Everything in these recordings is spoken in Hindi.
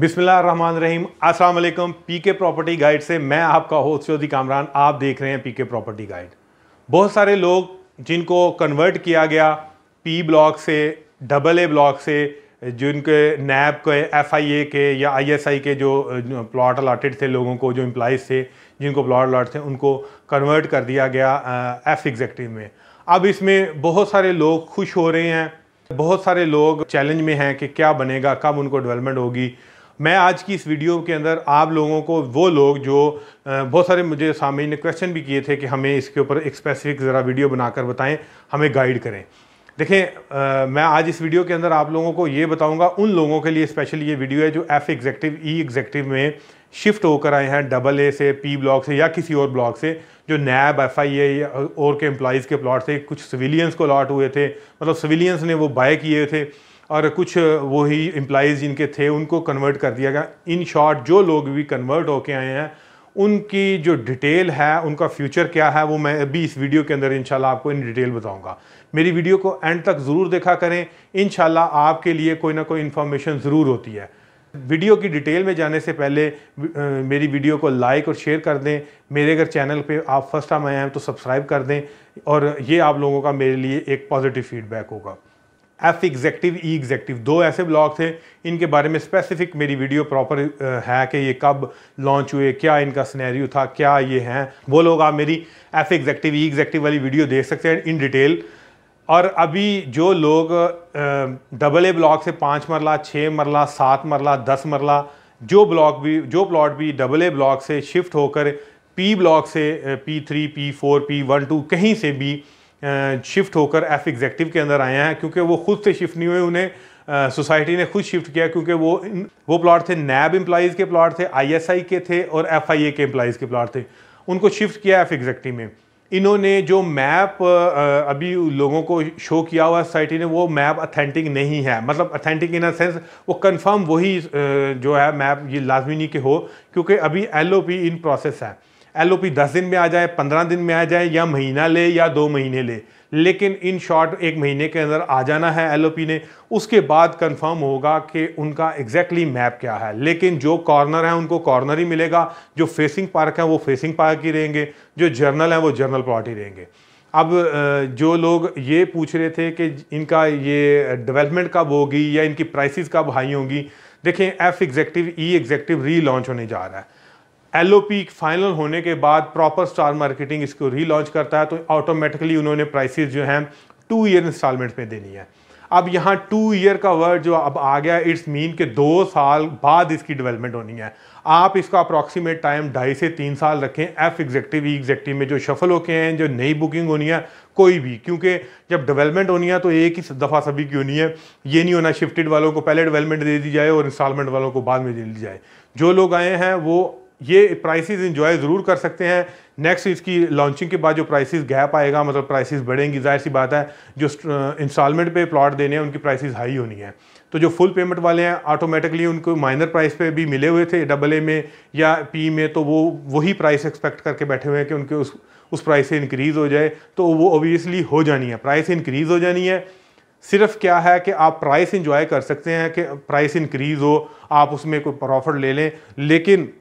बिस्मिल्लाम अस्सलाम वालेकुम पीके प्रॉपर्टी गाइड से मैं आपका होस्ट चौधरी कामरान आप देख रहे हैं पीके प्रॉपर्टी गाइड बहुत सारे लोग जिनको कन्वर्ट किया गया पी ब्लॉक से डबल ए ब्लॉक से जिनके नैब के एफ आई ए के या आई एस आई के जो प्लॉट अलाटेड थे लोगों को जो एम्प्लॉज थे जिनको प्लॉट अलाट थे उनको कन्वर्ट कर दिया गया एफ uh, एग्जेक्टिव में अब इसमें बहुत सारे लोग खुश हो रहे हैं बहुत सारे लोग चैलेंज में हैं कि क्या बनेगा कब उनको डेवलपमेंट होगी मैं आज की इस वीडियो के अंदर आप लोगों को वो लोग जो बहुत सारे मुझे सामने ने क्वेश्चन भी किए थे कि हमें इसके ऊपर एक स्पेसिफिक ज़रा वीडियो बनाकर बताएं हमें गाइड करें देखें मैं आज इस वीडियो के अंदर आप लोगों को ये बताऊंगा उन लोगों के लिए स्पेशल ये वीडियो है जो एफ एग्जेक्टिव ई एग्जेक्टिव में शिफ्ट होकर आए हैं डबल ए से पी ब्लॉक से या किसी और ब्लॉक से जो नैब एफ आई ए और के एम्प्लॉज़ के प्लॉट थे कुछ सिविलियंस को अलाट हुए थे मतलब सिविलियंस ने वो बाय किए थे और कुछ वही एम्प्लाइज़ जिनके थे उनको कन्वर्ट कर दिया गया इन शॉर्ट जो लोग भी कन्वर्ट होके आए हैं उनकी जो डिटेल है उनका फ्यूचर क्या है वो मैं अभी इस वीडियो के अंदर इंशाल्लाह आपको इन डिटेल बताऊंगा मेरी वीडियो को एंड तक ज़रूर देखा करें इंशाल्लाह आपके लिए कोई ना कोई इन्फॉर्मेशन ज़रूर होती है वीडियो की डिटेल में जाने से पहले मेरी वीडियो को लाइक और शेयर कर दें मेरे अगर चैनल पे आप फर्स्ट टाइम आए हैं तो सब्सक्राइब कर दें और ये आप लोगों का मेरे लिए एक पॉजिटिव फीडबैक होगा एफ एग्जैक्टिव ई एग्जेक्टिव दो ऐसे ब्लॉग थे इनके बारे में स्पेसिफिक मेरी वीडियो प्रॉपर है कि ये कब लॉन्च हुए क्या इनका स्नैरियो था क्या ये हैं वो लोग आप मेरी एफ एग्जेक्टिव ई एग्जैक्टिव वाली वीडियो देख सकते हैं इन डिटेल और अभी जो लोग डबल ए ब्लॉक से पाँच मरला छः मरला सात मरला दस मरला जो ब्लॉक भी जो प्लॉट भी डबल ए ब्लॉक से शिफ्ट होकर पी ब्लॉक से P three P four P one two कहीं से भी शिफ्ट होकर एफ एग्जेक्टिव के अंदर आए हैं क्योंकि वो खुद से शिफ्ट नहीं हुए उन्हें सोसाइटी ने खुद शिफ्ट किया क्योंकि वो वो प्लाट थे नैब एम्प्लॉज़ के प्लाट थे आईएसआई के थे और एफआईए के एम्प्लॉज़ के प्लाट थे उनको शिफ्ट किया एफ एग्जेक्टिव में इन्होंने जो मैप अभी लोगों को शो किया हुआ सोसाइटी ने वो मैप अथेंटिक नहीं है मतलब अथेंटिक इन अ सेंस वो कंफर्म वही जो है मैप ये लाजमी नहीं कि हो क्योंकि अभी एलओपी इन प्रोसेस है एल ओ पी दस दिन में आ जाए पंद्रह दिन में आ जाए या महीना ले या दो महीने ले लेकिन इन शॉर्ट एक महीने के अंदर आ जाना है एल ने उसके बाद कंफर्म होगा कि उनका एग्जैक्टली exactly मैप क्या है लेकिन जो कॉर्नर है उनको कॉर्नर ही मिलेगा जो फेसिंग पार्क है वो फेसिंग पार्क ही रहेंगे जो जर्नल है वो जर्नल प्लॉट ही रहेंगे अब जो लोग ये पूछ रहे थे कि इनका ये डेवलपमेंट कब होगी या इनकी प्राइसिस कब हाई होंगी देखें F executive E executive relaunch होने जा रहा है एलोपीक फाइनल होने के बाद प्रॉपर स्टार मार्केटिंग इसको रीलॉन्च करता है तो ऑटोमेटिकली उन्होंने प्राइसेस जो हैं टू ईयर इंस्टॉलमेंट में देनी है अब यहाँ टू ईयर का वर्ड जो अब आ गया इट्स मीन के दो साल बाद इसकी डेवलपमेंट होनी है आप इसका अप्रॉक्सीमेट टाइम ढाई से तीन साल रखें एफ एग्जेक्टिव ई एग्जेक्टिव में जो शफल होके हैं जो नई बुकिंग होनी है कोई भी क्योंकि जब डेवलपमेंट होनी है तो एक ही दफ़ा सभी की होनी है ये नहीं होना शिफ्टेड वालों को पहले डेवलपमेंट दे दी जाए और इंस्टॉलमेंट वालों को बाद में दे दी जाए जो लोग आए हैं वो ये प्राइसेस इंजॉय ज़रूर कर सकते हैं नेक्स्ट इसकी लॉन्चिंग के बाद जो प्राइसेस गैप आएगा मतलब प्राइसेस बढ़ेंगी जाहिर सी बात है जो इंस्टॉलमेंट पे प्लॉट देने हैं उनकी प्राइसेस हाई होनी है तो जो फुल पेमेंट वाले हैं ऑटोमेटिकली उनको माइनर प्राइस पे भी मिले हुए थे डबल ए में या पी में तो वो वही प्राइस एक्सपेक्ट करके बैठे हुए हैं कि उनके उस उस प्राइस से इंक्रीज़ हो जाए तो वो ओबियसली हो जानी है प्राइस इंक्रीज़ हो जानी है सिर्फ क्या है कि आप प्राइस इंजॉय कर सकते हैं कि प्राइस इंक्रीज़ हो आप उसमें कोई प्रॉफिट ले लें लेकिन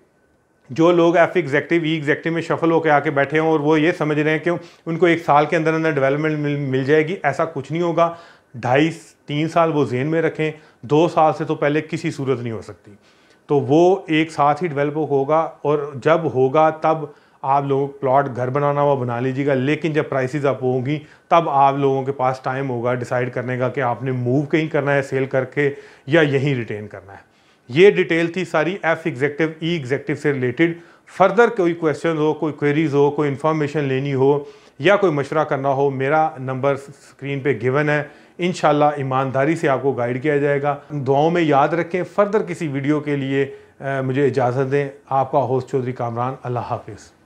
जो लोग एफ एग्जैक्टिव ई एग्जैक्टिव में शफल होकर आके बैठे हों और वो ये समझ रहे हैं कि उनको एक साल के अंदर अंदर डेवलपमेंट मिल, मिल जाएगी ऐसा कुछ नहीं होगा ढाई तीन साल वो जेन में रखें दो साल से तो पहले किसी सूरत नहीं हो सकती तो वो एक साथ ही डेवलप होगा और जब होगा तब आप लोग प्लॉट घर बनाना हुआ बना लीजिएगा लेकिन जब प्राइसेस अप होंगी तब आप लोगों के पास टाइम होगा डिसाइड करने का कि आपने मूव कहीं करना है सेल करके या यहीं रिटेन करना है ये डिटेल थी सारी एफ एग्जेक्टिव ई एग्जेक्टिव से रिलेटेड फर्दर कोई क्वेश्चन हो कोई क्वेरीज हो कोई इन्फॉर्मेशन लेनी हो या कोई मशवरा करना हो मेरा नंबर स्क्रीन पे गिवन है इन ईमानदारी से आपको गाइड किया जाएगा दुआओं में याद रखें फ़र्दर किसी वीडियो के लिए आ, मुझे इजाज़त दें आपका होस्ट चौधरी कामरान अल्लाह हाफिज़